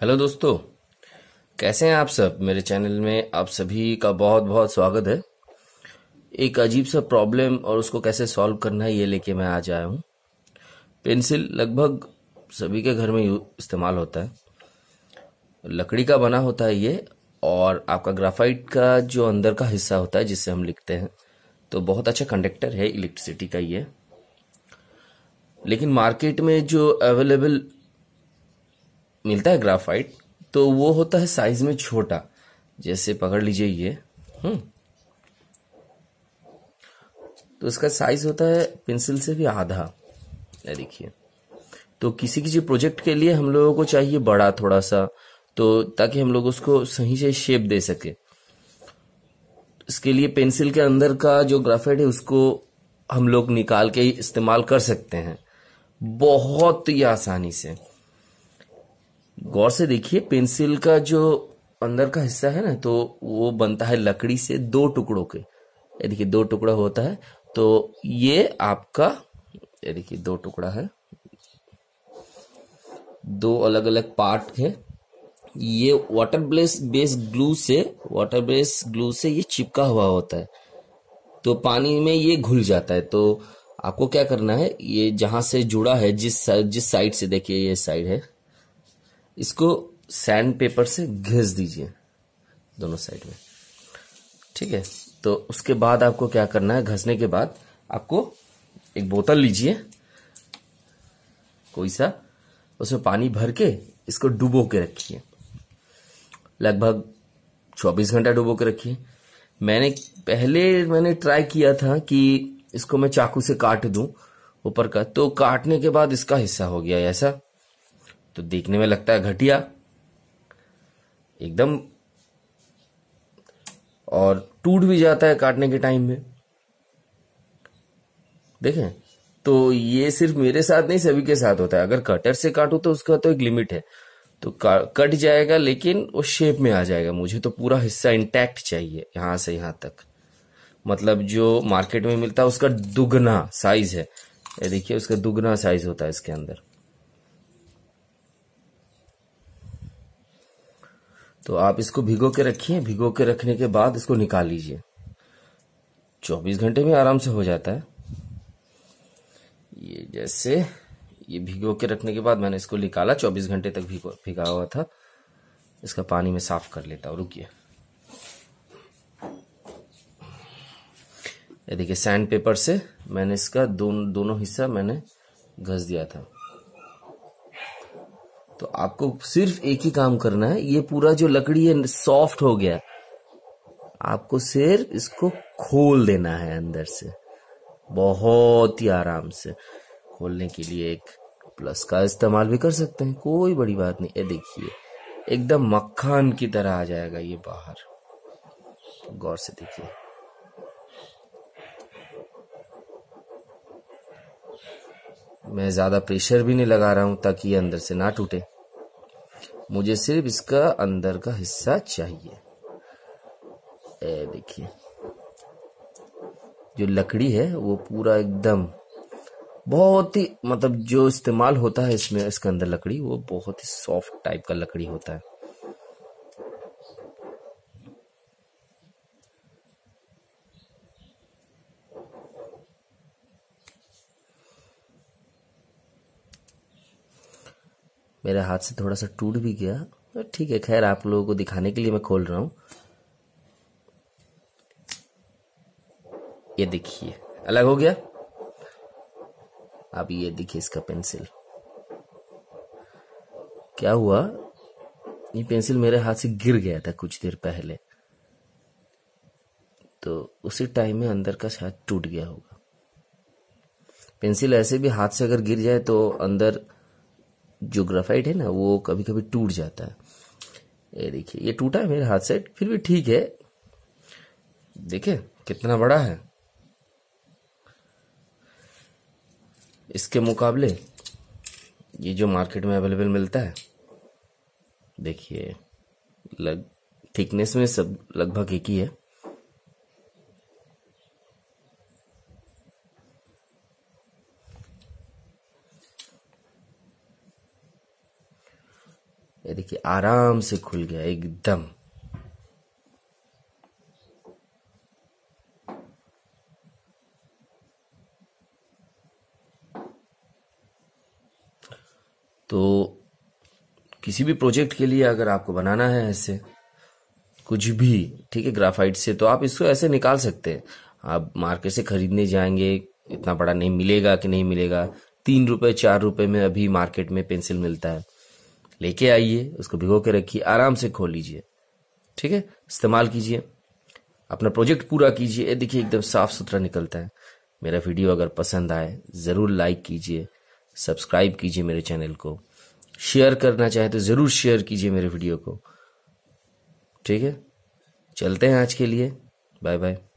hello दोस्तों कैसे हैं आप सब मेरे चैनल में आप सभी का बहुत बहुत स्वागत है एक अजीब सा प्रॉब्लम और उसको कैसे सॉल्व करना है ये लेके मैं आज आया हूँ पेंसिल लगभग सभी के घर में इस्तेमाल होता है लकड़ी का बना होता है ये और आपका ग्राफाइट का जो अंदर का हिस्सा होता है जिससे हम लिखते हैं तो बहुत अच्छा कंडक्टर है इलेक्ट्रिसिटी का ये लेकिन मार्केट में जो अवेलेबल मिलता है ग्राफाइट तो वो होता है साइज में छोटा जैसे पकड़ लीजिए ये हम्म तो इसका साइज होता है पेंसिल से भी आधा देखिए तो किसी किसी प्रोजेक्ट के लिए हम लोगों को चाहिए बड़ा थोड़ा सा तो ताकि हम लोग उसको सही से शेप दे सके इसके लिए पेंसिल के अंदर का जो ग्राफाइट है उसको हम लोग निकाल के इस्तेमाल कर सकते हैं बहुत ही आसानी से गौर से देखिए पेंसिल का जो अंदर का हिस्सा है ना तो वो बनता है लकड़ी से दो टुकड़ों के ये देखिए दो टुकड़ा होता है तो ये आपका ये देखिए दो टुकड़ा है दो अलग अलग पार्ट है ये वाटर ब्लेस बेस ग्लू से वाटर ब्लेस ग्लू से ये चिपका हुआ होता है तो पानी में ये घुल जाता है तो आपको क्या करना है ये जहां से जुड़ा है जिस जिस साइड से देखिए ये साइड है इसको सैंड पेपर से घिस दीजिए दोनों साइड में ठीक है तो उसके बाद आपको क्या करना है घसने के बाद आपको एक बोतल लीजिए कोई सा उसमें पानी भर के इसको डुबो के रखिए लगभग 24 घंटा डुबो के रखिए मैंने पहले मैंने ट्राई किया था कि इसको मैं चाकू से काट दूं ऊपर का तो काटने के बाद इसका हिस्सा हो गया ऐसा तो देखने में लगता है घटिया एकदम और टूट भी जाता है काटने के टाइम में देखें तो ये सिर्फ मेरे साथ नहीं सभी के साथ होता है अगर कटर से काटू तो उसका तो एक लिमिट है तो कट जाएगा लेकिन वो शेप में आ जाएगा मुझे तो पूरा हिस्सा इंटैक्ट चाहिए यहां से यहां तक मतलब जो मार्केट में मिलता है उसका दुगना साइज है देखिए उसका दुगना साइज होता है इसके अंदर तो आप इसको भिगो के रखिए भिगो के रखने के बाद इसको निकाल लीजिए 24 घंटे में आराम से हो जाता है ये जैसे ये भिगो के रखने के बाद मैंने इसको निकाला 24 घंटे तक भिगो भिगा हुआ था इसका पानी में साफ कर लेता हूँ रुकिए देखिए सैंड पेपर से मैंने इसका दोनों दोनों हिस्सा मैंने घस दिया था तो आपको सिर्फ एक ही काम करना है ये पूरा जो लकड़ी है सॉफ्ट हो गया आपको सिर्फ इसको खोल देना है अंदर से बहुत ही आराम से खोलने के लिए एक प्लस का इस्तेमाल भी कर सकते हैं कोई बड़ी बात नहीं ये देखिए एकदम मक्खन की तरह आ जाएगा ये बाहर गौर से देखिए मैं ज़्यादा प्रेशर भी नहीं लगा रहा हूं ताकि ये अंदर से ना टूटे मुझे सिर्फ इसका अंदर का हिस्सा चाहिए देखिए जो लकड़ी है वो पूरा एकदम बहुत ही मतलब जो इस्तेमाल होता है इसमें इसके अंदर लकड़ी वो बहुत ही सॉफ्ट टाइप का लकड़ी होता है मेरे हाथ से थोड़ा सा टूट भी गया ठीक है खैर आप लोगों को दिखाने के लिए मैं खोल रहा हूं ये देखिए अलग हो गया अब ये देखिए इसका पेंसिल क्या हुआ ये पेंसिल मेरे हाथ से गिर गया था कुछ देर पहले तो उसी टाइम में अंदर का शायद टूट गया होगा पेंसिल ऐसे भी हाथ से अगर गिर जाए तो अंदर जो ग्राफाइट है ना वो कभी कभी टूट जाता है ये देखिए ये टूटा है मेरे हाथ से फिर भी ठीक है देखिए कितना बड़ा है इसके मुकाबले ये जो मार्केट में अवेलेबल मिलता है देखिए लग थिकनेस में सब लगभग एक ही है ये देखिए आराम से खुल गया एकदम तो किसी भी प्रोजेक्ट के लिए अगर आपको बनाना है ऐसे कुछ भी ठीक है ग्राफाइट से तो आप इसको ऐसे निकाल सकते हैं आप मार्केट से खरीदने जाएंगे इतना बड़ा नहीं मिलेगा कि नहीं मिलेगा तीन रुपए चार रुपए में अभी मार्केट में पेंसिल मिलता है लेके आइए उसको भिगो के रखिए आराम से खोल लीजिए ठीक है इस्तेमाल कीजिए अपना प्रोजेक्ट पूरा कीजिए देखिए एकदम साफ सुथरा निकलता है मेरा वीडियो अगर पसंद आए ज़रूर लाइक कीजिए सब्सक्राइब कीजिए मेरे चैनल को शेयर करना चाहे तो ज़रूर शेयर कीजिए मेरे वीडियो को ठीक है चलते हैं आज के लिए बाय बाय